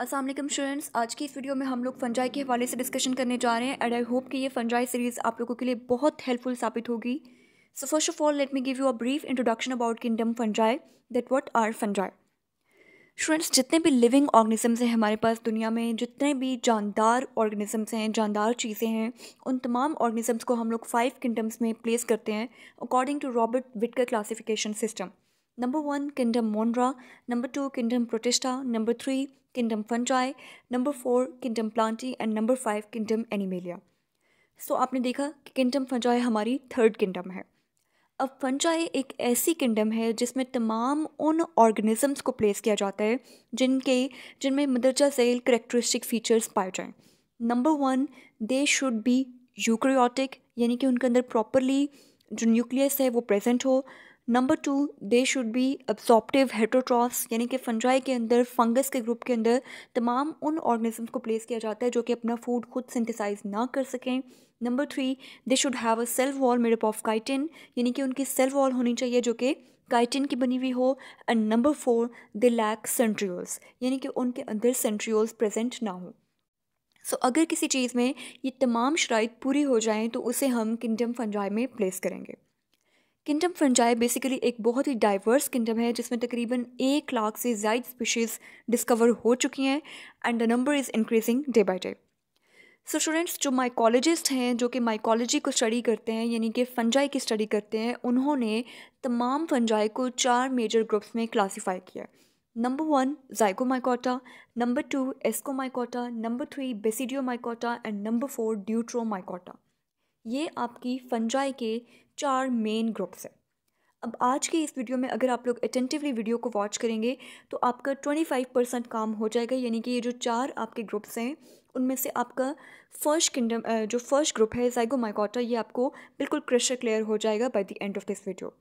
Aslam students आज की इस वीडियो में हम लोग फंजाई के हवाले से डिस्कशन करने जा रहे हैं एंड आई होप कि ये फंजाई सीरीज़ आप लोगों के लिए बहुत हेल्पफुल साबित होगी so first of all let me give you a brief introduction about kingdom fungi that what are fungi students जितने भी लिविंग ऑर्गेनिजम्स हैं हमारे पास दुनिया में जितने भी जानदार ऑर्गेनिजम्स हैं जानदार चीज़ें हैं उन तमाम ऑर्गेनिजम्स को हम लोग फाइव किंगडम्स में प्लेस करते हैं according to Robert Whittaker classification system Number 1 Kingdom Monra, number 2 Kingdom Protista, number 3 Kingdom Fungi, number 4 Kingdom plantae and number 5 Kingdom Animalia. So so, आपने देखा कि किंगडम फंजाई हमारी थर्ड किंगडम है अब fungi एक ऐसी किंगडम है जिसमें तमाम उन ऑर्गेनिजम्स को प्लेस किया जाता है जिनके जिनमें मदरजा सेल करेक्टरिस्टिक फीचर्स पाए जाएँ number one they should be eukaryotic यानी कि उनके अंदर प्रॉपरली जो न्यूक्लियस है वो प्रेजेंट हो number two they should be absorptive heterotrophs यानी कि फंजाई के अंदर फंगस के ग्रुप के अंदर तमाम उन ऑर्गेनिजम्स को प्लेस किया जाता है जो कि अपना फूड खुद सिंथेसाइज ना कर सकें number three they should have a cell wall made up of chitin यानी कि उनकी सेल्फ वॉल होनी चाहिए जो कि काइटिन की बनी हुई हो and number four they lack centrioles यानी कि उनके अंदर सेंट्रियोल्स प्रेजेंट ना हो सो so, अगर किसी चीज़ में ये तमाम शराइ पूरी हो जाएँ तो उसे हम किंगडम फंजाई में प्लेस करेंगे किंगडम फ्रंजाई बेसिकली एक बहुत ही डाइवर्स किंगडम है जिसमें तकरीबन एक लाख से ज़्यादा स्पीशीज़ डिस्कवर हो चुकी हैं and the number is increasing day by day so students जो माइकोलॉजिस्ट हैं जो कि माइकोलॉजी को स्टडी करते हैं यानी कि फंजाई की स्टडी करते हैं उन्होंने तमाम फंजाई को चार मेजर ग्रुप्स में क्लासीफाई किया number one zygomycota number two ascomycota number three basidiomycota and number four deuteromycota ये आपकी फंजाई के चार मेन ग्रुप्स हैं अब आज के इस वीडियो में अगर आप लोग अटेंटिवली वीडियो को वॉच करेंगे तो आपका 25 परसेंट काम हो जाएगा यानी कि ये जो चार आपके ग्रुप्स हैं उनमें से आपका फर्स्ट किंगडम जो फर्स्ट ग्रुप है माइकोटा ये आपको बिल्कुल क्रेशर क्लियर हो जाएगा by the end of this video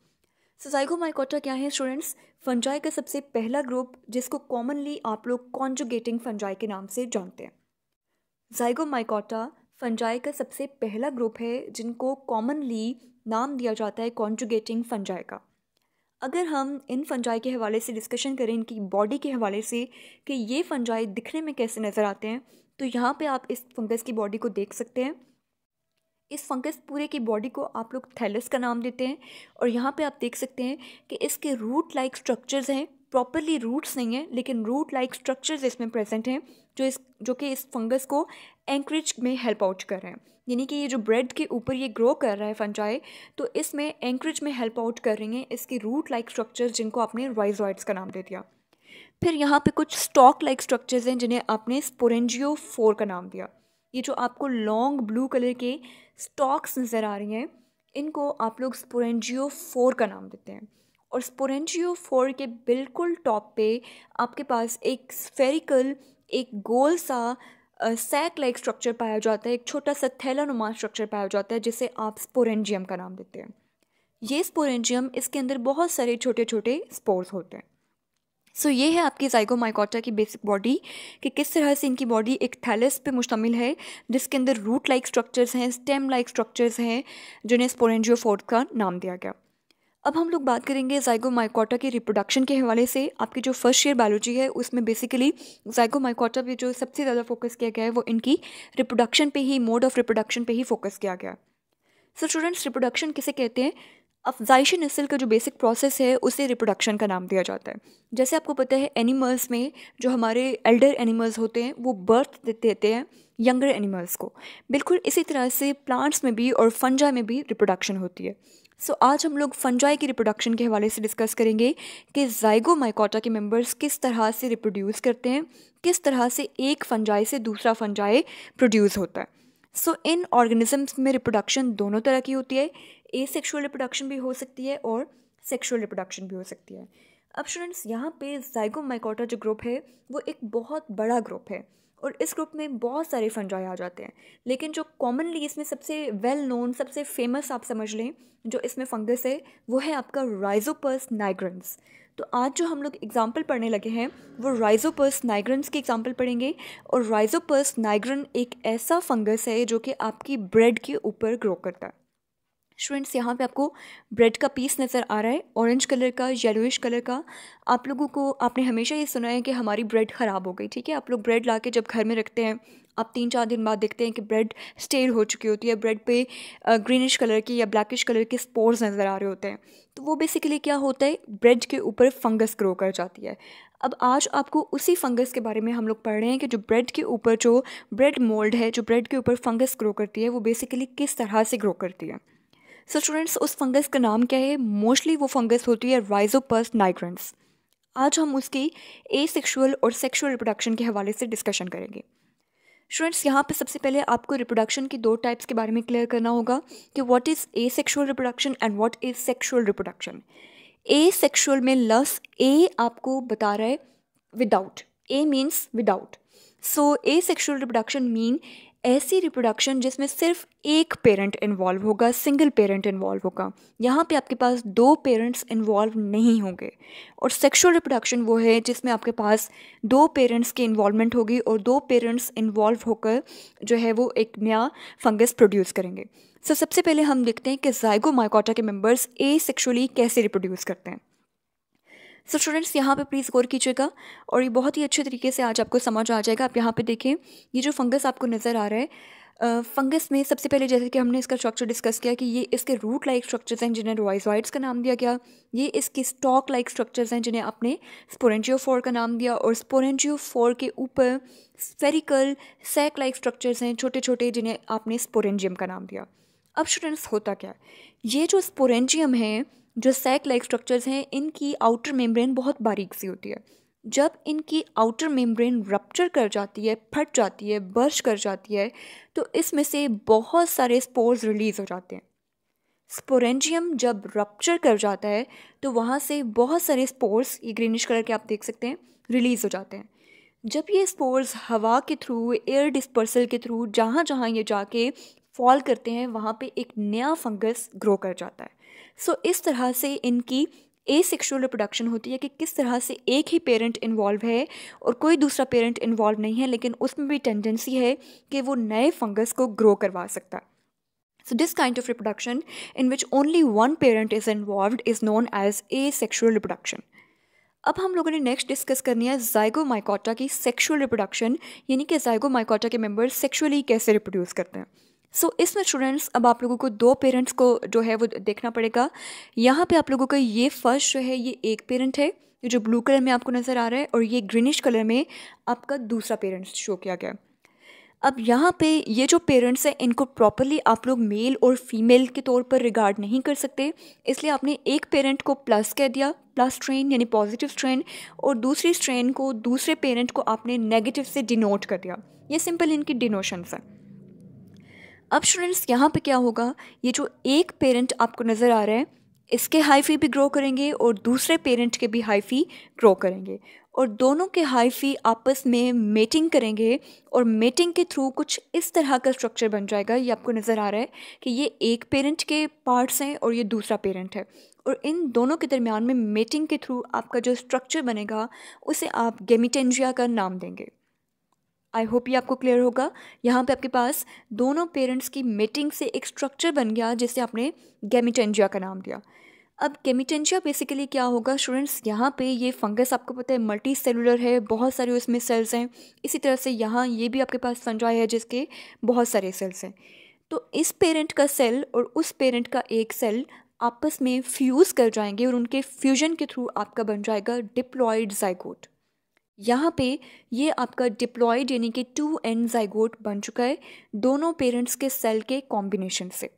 so zygomycota क्या है स्टूडेंट्स फंजाई का सबसे पहला ग्रुप जिसको कॉमनली आप लोग कॉन्जुगेटिंग फंजाई के नाम से जानते हैं जैगो माइकोटा फंजाई का सबसे पहला ग्रुप है जिनको कॉमनली नाम दिया जाता है कॉन्जुगेटिंग फंजाई का अगर हम इन फंजाई के हवाले से डिस्कशन करें इनकी बॉडी के हवाले से कि ये फंजाई दिखने में कैसे नज़र आते हैं तो यहाँ पे आप इस फंगस की बॉडी को देख सकते हैं इस फंगस पूरे की बॉडी को आप लोग थैलस का नाम देते हैं और यहाँ पे आप देख सकते हैं कि इसके रूट लाइक स्ट्रक्चर्स हैं प्रॉपरली रूट्स नहीं हैं लेकिन रूट लाइक स्ट्रक्चर्स इसमें प्रेजेंट हैं जो इस जो कि इस फंगस को एंकरेज में हेल्प आउट कर रहे हैं यानी कि ये जो ब्रेड के ऊपर ये ग्रो कर रहा है फंजाई तो इसमें एंकरेज में हेल्प आउट कर रही हैं इसके रूट लाइक स्ट्रक्चर जिनको आपने राइजॉइड्स का नाम दे दिया फिर यहाँ पे कुछ स्टॉक लाइक स्ट्रक्चर्स हैं जिन्हें आपने स्पोरेंजियो फोर का नाम दिया ये जो आपको लॉन्ग ब्लू कलर के स्टॉक्स नज़र आ रही हैं इनको आप लोग स्पोरेंजियो फोर का नाम देते हैं और स्पोरेंजियो फोर के बिल्कुल टॉप पे आपके पास एक स्फेरिकल एक गोल सा सैक लाइक स्ट्रक्चर पाया जाता है एक छोटा सा थैला नुमा स्ट्रक्चर पाया जाता है जिसे आप स्पोरेंजियम का नाम देते हैं ये स्पोरेंजियम इसके अंदर बहुत सारे छोटे छोटे स्पोर्स होते हैं सो so, ये है आपकी जाइगोमाइकोटा की बेसिक बॉडी कि किस तरह से इनकी बॉडी एक थैलस पे मुश्तमिल है जिसके अंदर रूट लाइक स्ट्रक्चर्स हैं स्टेम लाइक स्ट्रक्चर्स हैं जिन्हें स्पोरेंजियो का नाम दिया गया अब हम लोग बात करेंगे जाइगोमाइकोटा के रिप्रोडक्शन के हवाले से आपकी जो फर्स्ट ईयर बायोलॉजी है उसमें बेसिकली जाइगोमाइकोटा पे जो सबसे ज़्यादा फोकस किया गया है वो इनकी रिप्रोडक्शन पे ही मोड ऑफ रिप्रोडक्शन पे ही फोकस किया गया सो स्टूडेंट्स रिप्रोडक्शन किसे कहते हैं अफजाइश नस्ल का जो बेसिक प्रोसेस है उसे रिप्रोडक्शन का नाम दिया जाता है जैसे आपको पता है एनिमल्स में जो हमारे एल्डर एनिमल्स होते हैं वो बर्थ देते हैं यंगर एनिमल्स को बिल्कुल इसी तरह से प्लांट्स में भी और फंजा में भी रिप्रोडक्शन होती है सो so, आज हम लोग फंजाई की रिप्रोडक्शन के हवाले से डिस्कस करेंगे कि जाइगो माइकोटा के मेंबर्स किस तरह से रिप्रोड्यूस करते हैं किस तरह से एक फंजाई से दूसरा फंजाई प्रोड्यूस होता है सो so, इन ऑर्गेनिजम्स में रिप्रोडक्शन दोनों तरह की होती है ए सेक्शुअल रिप्रोडक्शन भी हो सकती है और सेक्शुअल रिप्रोडक्शन भी हो सकती है अब स्टूडेंट्स यहाँ पे जाइगोमाइकोटा जो ग्रुप है वो एक बहुत बड़ा ग्रुप है और इस ग्रुप में बहुत सारे फंजाई आ जाते हैं लेकिन जो कॉमनली इसमें सबसे वेल नोन सबसे फेमस आप समझ लें जो इसमें फंगस है वो है आपका राइज़ोपर्स नाइग्रेंस तो आज जो हम लोग एग्जाम्पल पढ़ने लगे हैं वो राइजोपर्स नाइग्रेंस की एग्जाम्पल पढ़ेंगे और राइज़ोपर्स नाइग्रन एक ऐसा फंगस है जो कि आपकी ब्रेड के ऊपर ग्रो करता है स्टूडेंट्स यहाँ पे आपको ब्रेड का पीस नज़र आ रहा है ऑरेंज कलर का येलोइश कलर का आप लोगों को आपने हमेशा ये सुना है कि हमारी ब्रेड ख़राब हो गई ठीक है आप लोग ब्रेड ला के जब घर में रखते हैं आप तीन चार दिन बाद देखते हैं कि ब्रेड स्टेल हो चुकी होती है ब्रेड पे ग्रीनिश कलर की या ब्लैकिश कलर के स्पोर्स नज़र आ रहे होते हैं तो वो बेसिकली क्या होता है ब्रेड के ऊपर फंगस ग्रो कर जाती है अब आज आपको उसी फंगस के बारे में हम लोग पढ़ रहे हैं कि जो ब्रेड के ऊपर जो ब्रेड मोल्ड है जो ब्रेड के ऊपर फंगस ग्रो करती है वो बेसिकली किस तरह से ग्रो करती है सो so स्टूडेंट्स उस फंगस का नाम क्या है मोस्टली वो फंगस होती है राइजोपर्स नाइग्रेंस आज हम उसकी ए सेक्शुअल और सेक्शुअल रिप्रोडक्शन के हवाले से डिस्कशन करेंगे स्टूडेंट्स यहाँ पे सबसे पहले आपको रिप्रोडक्शन की दो टाइप्स के बारे में क्लियर करना होगा कि what is asexual reproduction and what is sexual reproduction asexual में लस ए आपको बता रहा है without a means without so asexual reproduction mean ऐसी रिप्रोडक्शन जिसमें सिर्फ एक पेरेंट इन्वॉल्व होगा सिंगल पेरेंट इन्वॉल्व होगा यहाँ पे आपके पास दो पेरेंट्स इन्वॉल्व नहीं होंगे और सेक्सुअल रिप्रोडक्शन वो है जिसमें आपके पास दो पेरेंट्स की इन्वॉल्वमेंट होगी और दो पेरेंट्स इन्वॉल्व होकर जो है वो एक नया फंगस प्रोड्यूस करेंगे सो so, सबसे पहले हम देखते हैं कि जाइगो माइकोटा के मेम्बर्स ए कैसे रिप्रोड्यूस करते हैं सो स्टूडेंट्स यहाँ पे प्लीज़ गौर कीजिएगा और ये बहुत ही अच्छे तरीके से आज आपको समझ आ जाएगा आप यहाँ पे देखें ये जो फंगस आपको नज़र आ रहा है फंगस में सबसे पहले जैसे कि हमने इसका स्ट्रक्चर डिस्कस किया कि ये इसके रूट लाइक स्ट्रक्चर्स हैं जिन्हें रोइजॉइड्स का नाम दिया गया ये इसके स्टॉक लाइक स्ट्रक्चर्स हैं जिन्हें आपने फोर का नाम दिया और फोर के ऊपर स्पेरिकल सैक लाइक स्ट्रक्चर्स हैं छोटे छोटे जिन्हें आपने स्पोरेंजियम का नाम दिया अब स्टूडेंट्स होता क्या है ये जो स्पोरेंजियम है जो सैक लाइक स्ट्रक्चर्स हैं इनकी आउटर मेम्ब्रेन बहुत बारीक सी होती है जब इनकी आउटर मेम्ब्रेन रप्चर कर जाती है फट जाती है बर्श कर जाती है तो इसमें से बहुत सारे स्पोर्स रिलीज़ हो जाते हैं स्पोरेंजियम जब रप्चर कर जाता है तो वहाँ से बहुत सारे स्पोर्स ये ग्रीनिश कलर के आप देख सकते हैं रिलीज़ हो जाते हैं जब ये स्पोर्स हवा के थ्रू एयर डिस्पर्सल के थ्रू जहाँ जहाँ ये जाके फॉल करते हैं वहाँ पे एक नया फंगस ग्रो कर जाता है सो so, इस तरह से इनकी ए सेक्शुअल रिप्रोडक्शन होती है कि किस तरह से एक ही पेरेंट इन्वॉल्व है और कोई दूसरा पेरेंट इन्वॉल्व नहीं है लेकिन उसमें भी टेंडेंसी है कि वो नए फंगस को ग्रो करवा सकता है so this kind of reproduction in which only one parent is involve is known as asexual reproduction अब हम लोगों ने नेक्स्ट डिस्कस करनी है जाइगो माइकोटा की सेक्शुअल रिप्रोडक्शन यानी कि जाइगो माइकोटा के मेम्बर सेक्शुअली कैसे रिप्रोड्यूस करते हैं सो so, इसमें स्टूडेंट्स अब आप लोगों को दो पेरेंट्स को जो है वो देखना पड़ेगा यहाँ पे आप लोगों का ये फर्स्ट जो है ये एक पेरेंट है जो ब्लू कलर में आपको नज़र आ रहा है और ये ग्रीनिश कलर में आपका दूसरा पेरेंट्स शो किया गया अब यहाँ पे ये जो पेरेंट्स हैं इनको प्रॉपरली आप लोग मेल और फीमेल के तौर पर रिगार्ड नहीं कर सकते इसलिए आपने एक पेरेंट को प्लस कह दिया प्लस स्ट्रेन यानी पॉजिटिव स्ट्रेन और दूसरी स्ट्रेन को दूसरे पेरेंट को आपने नेगेटिव से डिनोट कर दिया ये सिंपल इनकी डिनोशंस हैं अब स्टूडेंट्स यहाँ पे क्या होगा ये जो एक पेरेंट आपको नज़र आ रहा है इसके हाई फी भी ग्रो करेंगे और दूसरे पेरेंट के भी हाई फी ग्रो करेंगे और दोनों के हाई फी आपस में मेटिंग करेंगे और मेटिंग के थ्रू कुछ इस तरह का स्ट्रक्चर बन जाएगा ये आपको नज़र आ रहा है कि ये एक पेरेंट के पार्ट्स हैं और ये दूसरा पेरेंट है और इन दोनों के दरमियान में मेटिंग के थ्रू आपका जो स्ट्रक्चर बनेगा उसे आप गेमिटेंजिया का नाम देंगे आई होप ये आपको क्लियर होगा यहाँ पे आपके पास दोनों पेरेंट्स की मीटिंग से एक स्ट्रक्चर बन गया जिसे आपने गेमिटेंजिया का नाम दिया अब गेमिटेंजिया बेसिकली क्या होगा स्टूडेंट्स यहाँ पे ये फंगस आपको पता है मल्टी सेलुलर है बहुत सारे उसमें सेल्स हैं इसी तरह से यहाँ ये भी आपके पास संजाय है जिसके बहुत सारे सेल्स हैं तो इस पेरेंट का सेल और उस पेरेंट का एक सेल आपस में फ्यूज़ कर जाएंगे और उनके फ्यूजन के थ्रू आपका बन जाएगा डिप्लॉयड जाइकोट यहाँ पे ये आपका डिप्लॉयड यानी कि टू एंड जाइगोट बन चुका है दोनों पेरेंट्स के सेल के कॉम्बिनेशन से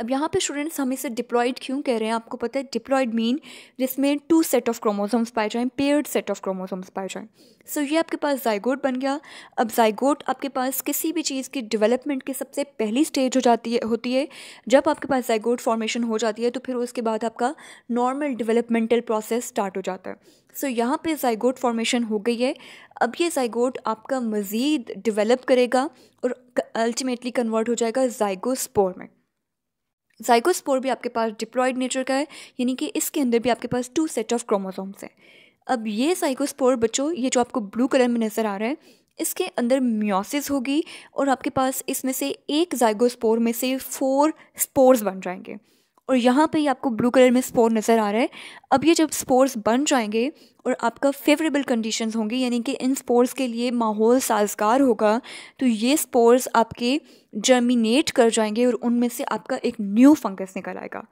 अब यहाँ पे स्टूडेंट्स हम इसे डिप्लॉयड क्यों कह रहे हैं आपको पता है डिप्लॉयड मीन जिसमें टू सेट ऑफ क्रोमोसोम्स पाए जाएं पेयर्ड सेट ऑफ क्रोमोसोम्स पाए जाएं सो so, ये आपके पास जाइगोट बन गया अब जाइगोट आपके पास किसी भी चीज़ की डेवलपमेंट की सबसे पहली स्टेज हो जाती है होती है जब आपके पास जाइगोट फॉर्मेशन हो जाती है तो फिर उसके बाद आपका नॉर्मल डिवेलपमेंटल प्रोसेस स्टार्ट हो जाता है सो so, यहाँ पर जाइगोट फॉर्मेशन हो गई है अब ये जाइगोट आपका मज़ीद डिवेलप करेगा और अल्टीमेटली कन्वर्ट हो जाएगा जाइगोस्पोर में जाइकोस्पोर भी आपके पास डिप्लॉयड नेचर का है यानी कि इसके अंदर भी आपके पास टू सेट ऑफ क्रोमोसोम्स हैं अब ये साइकोस्पोर बच्चों ये जो आपको ब्लू कलर में नज़र आ रहा है इसके अंदर म्योसिस होगी और आपके पास इसमें से एक जाइगोस्पोर में से फोर स्पोर्स बन जाएंगे और यहाँ पे ही आपको ब्लू कलर में स्पोर नज़र आ रहा है अब ये जब स्पोर्स बन जाएंगे और आपका फेवरेबल कंडीशंस होंगे यानी कि इन स्पोर्स के लिए माहौल साजगार होगा तो ये स्पोर्स आपके जर्मिनेट कर जाएंगे और उनमें से आपका एक न्यू फंगस निकल आएगा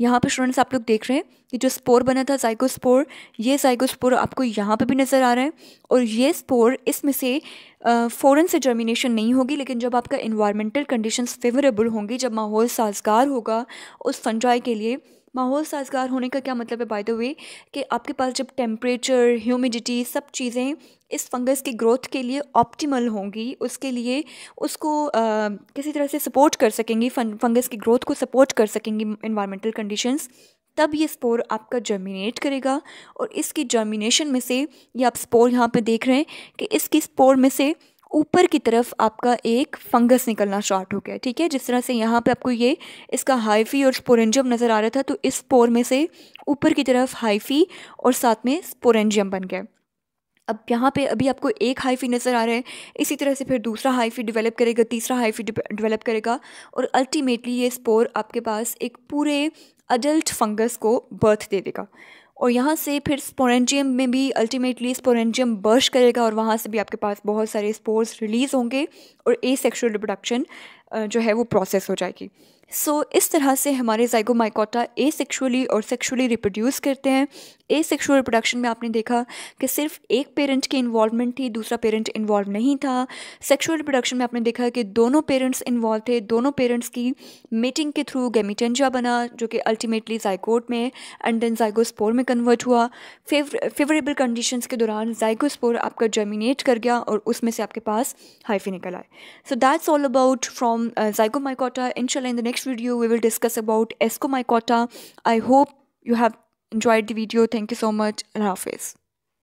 यहाँ पर स्टूडेंट्स आप लोग देख रहे हैं कि जो स्पोर बना था साइकोस्पोर ये साइकोस्पोर आपको यहाँ पर भी नज़र आ रहा है और ये स्पोर इसमें से फ़ौरन से जर्मिनेशन नहीं होगी लेकिन जब आपका इन्वायरमेंटल कंडीशन फेवरेबल होंगी जब माहौल साजगार होगा उस फंजाई के लिए माहौल साजगार होने का क्या मतलब है बाय द वे कि आपके पास जब टेम्परेचर ह्यूमिडिटी सब चीज़ें इस फंगस की ग्रोथ के लिए ऑप्टिमल होंगी उसके लिए उसको आ, किसी तरह से सपोर्ट कर सकेंगी फंगस की ग्रोथ को सपोर्ट कर सकेंगी इन्वायरमेंटल कंडीशंस तब ये स्पोर आपका जर्मिनेट करेगा और इसकी जर्मिनेशन में से ये आप स्पोर यहाँ पे देख रहे हैं कि इसकी स्पोर में से ऊपर की तरफ आपका एक फंगस निकलना स्टार्ट हो गया ठीक है जिस तरह से यहाँ पे आपको ये इसका हाइफी और स्पोरेंजियम नज़र आ रहा था तो इस स्पोर में से ऊपर की तरफ हाइफी और साथ में स्पोरेंजियम बन गया अब यहाँ पे अभी आपको एक हाइफी नज़र आ रहा है इसी तरह से फिर दूसरा हाइफी डेवलप करेगा तीसरा हाइफी डेवलप करेगा और अल्टीमेटली ये स्पोर आपके पास एक पूरे अडल्ट फंगस को बर्थ दे देगा और यहाँ से फिर स्पोरेंजियम में भी अल्टीमेटली स्पोरेंजियम बर्श करेगा और वहाँ से भी आपके पास बहुत सारे स्पोर्स रिलीज़ होंगे और ए सेक्शुअल रिप्रोडक्शन जो है वो प्रोसेस हो जाएगी सो so, इस तरह से हमारे जाइगोमाइकोटा ए सेक्शुअली और सेक्शुअली रिप्रोड्यूस करते हैं ए सेक्शुअल रिप्रोडक्शन में आपने देखा कि सिर्फ एक पेरेंट की इन्वॉलमेंट थी दूसरा पेरेंट इन्वॉल्व नहीं था सेक्शुअल रिप्रोडक्शन में आपने देखा कि दोनों पेरेंट्स इन्वॉल्व थे दोनों पेरेंट्स की मेटिंग के थ्रू गेमिटेंजा बना जो कि अल्टीमेटली जाइकोट में एंड देन जाइगोस्पोर में कन्वर्ट हुआ फेवरेबल कंडीशन के दौरान जाइगोस्पोर आपका जर्मिनेट कर गया और उसमें से आपके पास हाइफी निकल आए so that's all about from zygomycota इनशाला in the next video we will discuss about Escomycota. I hope you have enjoyed the video. Thank you so much. Allah Hafiz.